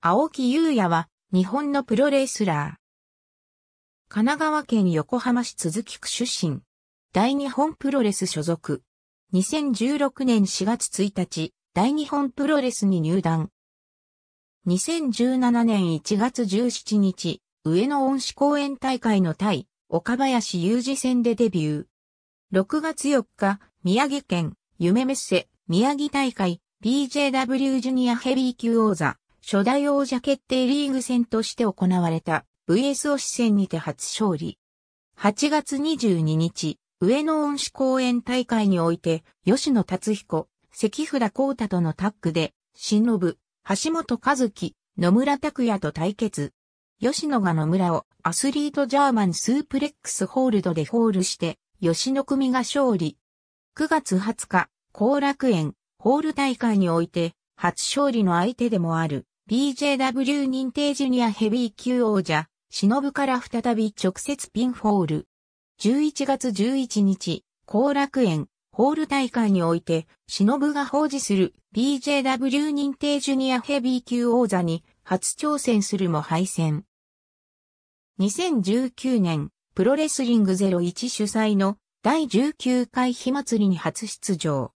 青木優也は、日本のプロレスラー。神奈川県横浜市鈴木区出身。大日本プロレス所属。2016年4月1日、大日本プロレスに入団。2017年1月17日、上野恩賜公演大会の対、岡林雄二戦でデビュー。6月4日、宮城県、夢メッセ、宮城大会、BJW ジュニアヘビー級王座。初代王者決定リーグ戦として行われた VS 推し戦にて初勝利。8月22日、上野恩師公演大会において、吉野達彦、関札光太とのタッグで、新信、橋本和樹、野村拓也と対決。吉野が野村をアスリートジャーマンスープレックスホールドでホールして、吉野組が勝利。9月20日、後楽園、ホール大会において、初勝利の相手でもある、BJW 認定ジュニアヘビー級王者、忍から再び直接ピンホール。11月11日、後楽園、ホール大会において、忍が保持する BJW 認定ジュニアヘビー級王座に初挑戦するも敗戦。2019年、プロレスリング01主催の第19回火祭りに初出場。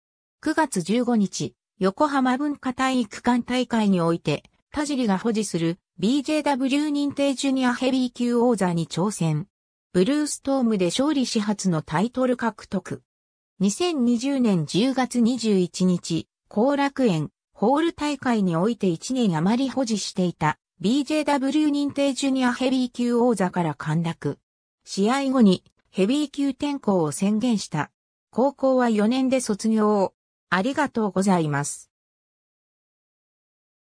9月15日、横浜文化体育館大会において、田尻が保持する BJW 認定ジュニアヘビー級王座に挑戦。ブルーストームで勝利始発のタイトル獲得。2020年10月21日、後楽園、ホール大会において1年余り保持していた BJW 認定ジュニアヘビー級王座から陥落。試合後にヘビー級転向を宣言した。高校は4年で卒業ありがとうございます。